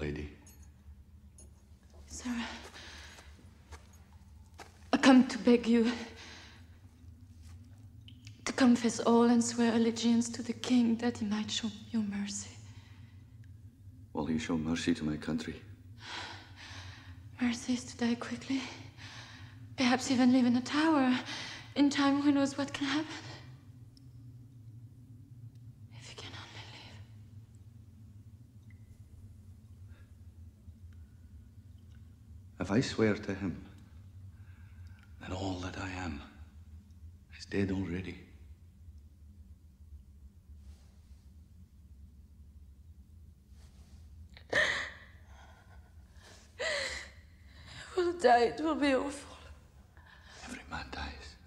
lady. Sir, I come to beg you to confess all and swear allegiance to the king that he might show you mercy. Will he show mercy to my country? Mercy is to die quickly. Perhaps even live in a tower. In time, who knows what can happen. If I swear to him, then all that I am is dead already. it will die, it will be awful. Every man dies.